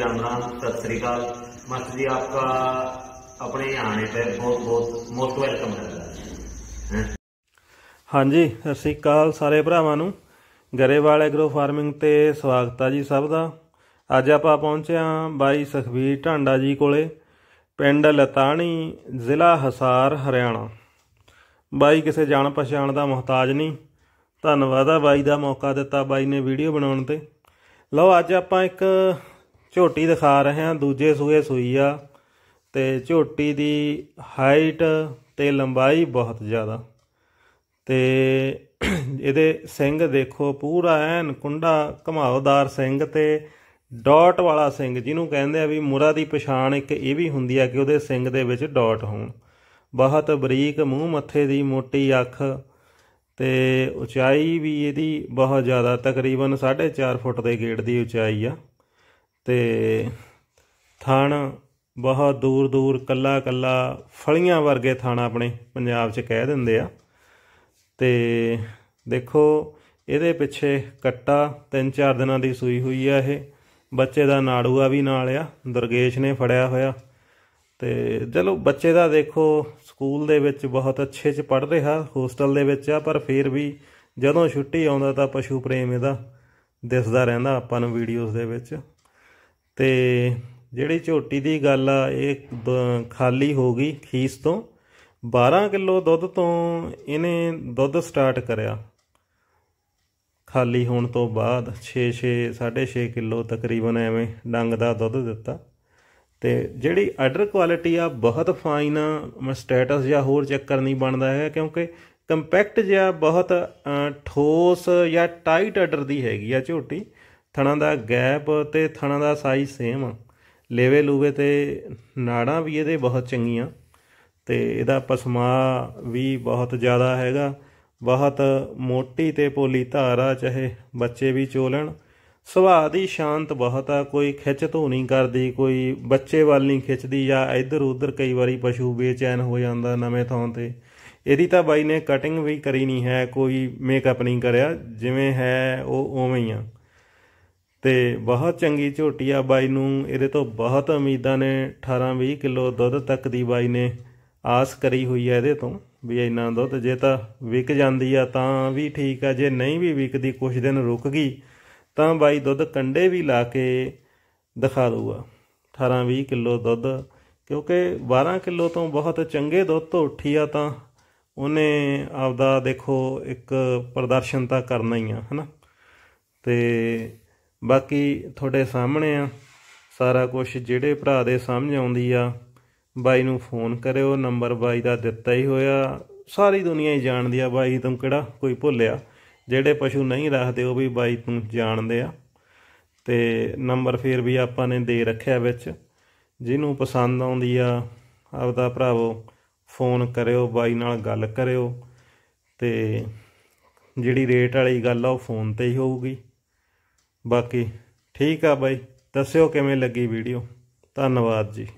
ਰਾਮ ਸਤਿ ਸ੍ਰੀ ਅਕਾਲ मास्टर ਜੀ ਆਪਕਾ ਆਪਣੇ ਆਣੇ ਤੇ ਬਹੁਤ ਬਹੁਤ ਮੋਸਟ ਵੈਲਕਮ ਹੈ ਹਾਂਜੀ ਸਤਿ ਸ੍ਰੀ ਅਕਾਲ ਸਾਰੇ ਭਰਾਵਾਂ ਨੂੰ ਗਰੇਵਾਲ ਐਗਰੋ ਫਾਰਮਿੰਗ ਤੇ ਸਵਾਗਤ ਹੈ ਜੀ ਸਭ ਦਾ ਅੱਜ ਆਪਾਂ ਪਹੁੰਚੇ ਆਂ ਬਾਈ ਸਖਵੀਰ ਢਾਂਡਾ ਜੀ ਕੋਲੇ ਪਿੰਡ ਲਤਾਣੀ ਜ਼ਿਲ੍ਹਾ ਹਸਾਰ ਹਰਿਆਣਾ ਬਾਈ ਕਿਸੇ ਜਾਣ ਪਛਾਣ ਦਾ ਮੁਹਤਾਜ ਨਹੀਂ ਧੰਨਵਾਦ ਆ ਬਾਈ ਦਾ ਮੌਕਾ ਦਿੱਤਾ ਬਾਈ ਨੇ ਵੀਡੀਓ ਬਣਾਉਣ ਤੇ ਲਓ ਅੱਜ ਆਪਾਂ ਇੱਕ ਝੋਟੀ ਦਿਖਾ ਰਹੇ ਹਾਂ ਦੂਜੇ ਸੂਏ ਸੂਈ ਆ ਤੇ ਝੋਟੀ ਦੀ ਹਾਈਟ ਤੇ ਲੰਬਾਈ ਬਹੁਤ ਜ਼ਿਆਦਾ ਤੇ ਇਹਦੇ ਸਿੰਘ ਦੇਖੋ ਪੂਰਾ ਐਨ ਕੁੰਡਾ ਘਮਾਉਦਾਰ ਸਿੰਘ ਤੇ ਡਾਟ ਵਾਲਾ ਸਿੰਘ ਜਿਹਨੂੰ ਕਹਿੰਦੇ ਆ ਵੀ ਮੁਰਾ ਦੀ ਪਛਾਣ ਇੱਕ ਇਹ ਵੀ ਹੁੰਦੀ ਆ ਕਿ ਉਹਦੇ ਸਿੰਘ ਦੇ ਵਿੱਚ ਡਾਟ ਹੋਣ ਬਹੁਤ ਬਰੀਕ ਮੂੰਹ ਮੱਥੇ ਦੀ ਮੋਟੀ ਅੱਖ ਤੇ ਉਚਾਈ ਵੀ ਇਹਦੀ ਬਹੁਤ ਜ਼ਿਆਦਾ ਤਕਰੀਬਨ 4.5 ਫੁੱਟ ਦੇ ਗੇੜ ਦੀ ਉਚਾਈ ਆ ਤੇ ਥਣ ਬਹੁਤ ਦੂਰ ਦੂਰ ਕੱਲਾ ਕੱਲਾ ਫਲੀਆਂ ਵਰਗੇ ਥਣ ਆਪਣੇ ਪੰਜਾਬ 'ਚ ਕਹਿ ਦਿੰਦੇ ਆ ਤੇ ਦੇਖੋ ਇਹਦੇ ਪਿੱਛੇ ਕੱਟਾ 3-4 ਦਿਨਾਂ ਦੀ ਸੂਈ ਹੋਈ ਆ ਇਹ ਬੱਚੇ ਦਾ ਨਾੜੂਆ ਵੀ ਨਾਲ ਆ ਦਰਗੇਸ਼ ਨੇ ਫੜਿਆ ਹੋਇਆ ਤੇ ਚਲੋ ਬੱਚੇ ਦਾ ਦੇਖੋ ਸਕੂਲ ਦੇ ਵਿੱਚ ਬਹੁਤ ਅੱਛੇ 'ਚ ਪੜ ਰਿਹਾ ਹੋਸਟਲ ਦੇ ਵਿੱਚ ਆ ਪਰ ਫਿਰ ਵੀ ਜਦੋਂ ਛੁੱਟੀ ਆਉਂਦਾ ਤਾਂ ਪਸ਼ੂ ਪ੍ਰੇਮ ਇਹਦਾ ਦਿਸਦਾ ਰਹਿੰਦਾ ਆਪਾਂ ਨੂੰ ਵੀਡੀਓਜ਼ ਦੇ ਵਿੱਚ ਤੇ ਜਿਹੜੀ ਝੋਟੀ ਦੀ ਗੱਲ ਆ ਇਹ ਖਾਲੀ ਹੋ ਗਈ ਖੀਸ ਤੋਂ 12 ਕਿਲੋ ਦੁੱਧ ਤੋਂ ਇਹਨੇ ਦੁੱਧ ਸਟਾਰਟ ਕਰਿਆ ਖਾਲੀ ਹੋਣ ਤੋਂ ਬਾਅਦ 6-6 6.5 ਕਿਲੋ ਤਕਰੀਬਨ ਐਵੇਂ ਡੰਗ ਦਾ ਦੁੱਧ ਦਿੱਤਾ ਤੇ ਜਿਹੜੀ ਆਰਡਰ ਕੁਆਲਿਟੀ ਆ ਬਹੁਤ ਫਾਈਨ ਆ ਸਟੇਟਸ ਜਾਂ ਹੋਰ ਚੈੱਕ ਨਹੀਂ ਬਣਦਾ ਹੈ ਕਿਉਂਕਿ ਕੰਪੈਕਟ ਜਿਹਾ ਬਹੁਤ ਠੋਸ ਜਾਂ ਟਾਈਟ ਆਰਡਰ ਦੀ ਹੈਗੀ ਆ ਝੋਟੀ ਥਣਾ ਦਾ ਗੈਪ ਤੇ ਥਣਾ ਦਾ ਸਾਈਜ਼ ਸੇਮ ਆ ਲੇਵੇ ਲੂਵੇ ਤੇ ਨਾੜਾਂ ਵੀ ਇਹਦੇ ਬਹੁਤ ਚੰਗੀਆਂ ਤੇ ਇਹਦਾ ਪਸਮਾ ਵੀ ਬਹੁਤ ਜ਼ਿਆਦਾ ਹੈਗਾ ਬਹੁਤ ਮੋਟੀ ਤੇ ਪੋਲੀ ਧਾਰਾ ਚਾਹੇ ਬੱਚੇ ਵੀ ਚੋਲਣ ਸੁਭਾਅ ਦੀ ਸ਼ਾਂਤ ਬਹੁਤ ਆ ਕੋਈ ਖਿੱਚ ਧੋ ਨਹੀਂ ਕਰਦੀ ਕੋਈ ਬੱਚੇ ਵੱਲ ਨਹੀਂ ਖਿੱਚਦੀ ਜਾਂ ਇੱਧਰ ਉੱਧਰ ਕਈ ਵਾਰੀ ਪਸ਼ੂ ਬੇਚੈਨ ਹੋ ਜਾਂਦਾ ਨਵੇਂ ਥਾਂ ਤੇ ਇਹਦੀ ਤਾਂ ਬਾਈ ਨੇ ਕਟਿੰਗ ਵੀ ਕਰੀ ਨਹੀਂ ਹੈ ਕੋਈ ਮੇਕਅਪ ਨਹੀਂ ਕਰਿਆ ਜਿਵੇਂ ਹੈ ਉਹ ਉਵੇਂ ਹੀ ਆ ਤੇ ਬਹੁਤ ਚੰਗੀ ਝੋਟੀ ਆ ਬਾਈ ਨੂੰ ਇਹਦੇ ਤੋਂ ਬਹੁਤ ਉਮੀਦਾਂ ਨੇ 18-20 ਕਿਲੋ ਦੁੱਧ ਤੱਕ ਦੀ ਬਾਈ ਨੇ ਆਸ ਕਰੀ ਹੋਈ ਹੈ ਇਹਦੇ ਤੋਂ ਵੀ ਇੰਨਾ ਦੁੱਧ ਜੇ ਤਾਂ ਵਿਕ ਜਾਂਦੀ ਆ ਤਾਂ ਵੀ ਠੀਕ ਆ ਜੇ ਨਹੀਂ ਵੀ ਵਿਕਦੀ ਕੁਝ ਦਿਨ ਰੁਕ ਗਈ ਤਾਂ ਬਾਈ ਦੁੱਧ ਕੰਡੇ ਵੀ ਲਾ ਕੇ ਦਿਖਾ ਦਊਗਾ 18-20 ਕਿਲੋ ਦੁੱਧ ਕਿਉਂਕਿ 12 ਕਿਲੋ ਤੋਂ ਬਹੁਤ ਚੰਗੇ ਦੁੱਧ ਤੋਂ ਉੱਠੀ ਆ ਤਾਂ ਉਹਨੇ ਆਪਦਾ ਦੇਖੋ ਇੱਕ ਪ੍ਰਦਰਸ਼ਨ ਤਾਂ ਕਰਨਾ ਹੀ ਆ ਹਨਾ ਤੇ ਬਾਕੀ ਤੁਹਾਡੇ ਸਾਹਮਣੇ ਆ ਸਾਰਾ ਕੁਝ ਜਿਹੜੇ ਭਰਾ ਦੇ ਸਮਝ ਆਉਂਦੀ ਆ ਬਾਈ ਨੂੰ ਫੋਨ ਕਰਿਓ ਨੰਬਰ ਬਾਈ ਦਾ ਦਿੱਤਾ ਹੀ ਹੋਇਆ ਸਾਰੀ ਦੁਨੀਆ ਹੀ ਜਾਣਦੀ ਆ ਬਾਈ ਤੂੰ ਕਿਹੜਾ ਕੋਈ ਭੁੱਲਿਆ ਜਿਹੜੇ ਪਸ਼ੂ ਨਹੀਂ ਰੱਖਦੇ ਉਹ ਵੀ ਬਾਈ ਤੂੰ ਜਾਣਦੇ ਆ ਤੇ ਨੰਬਰ ਫੇਰ ਵੀ ਆਪਾਂ ਨੇ ਦੇ ਰੱਖਿਆ ਵਿੱਚ ਜਿਹਨੂੰ ਪਸੰਦ ਆਉਂਦੀ ਆ ਆਪਦਾ ਭਰਾਵੋ ਫੋਨ ਕਰਿਓ ਬਾਈ ਨਾਲ ਗੱਲ ਕਰਿਓ ਤੇ ਜਿਹੜੀ ਰੇਟ ਵਾਲੀ ਗੱਲ ਆ ਉਹ ਫੋਨ ਤੇ ਹੀ ਹੋਊਗੀ ਬਾਕੀ ਠੀਕ ਆ ਬਾਈ ਦੱਸਿਓ ਕਿਵੇਂ ਲੱਗੀ ਵੀਡੀਓ ਧੰਨਵਾਦ ਜੀ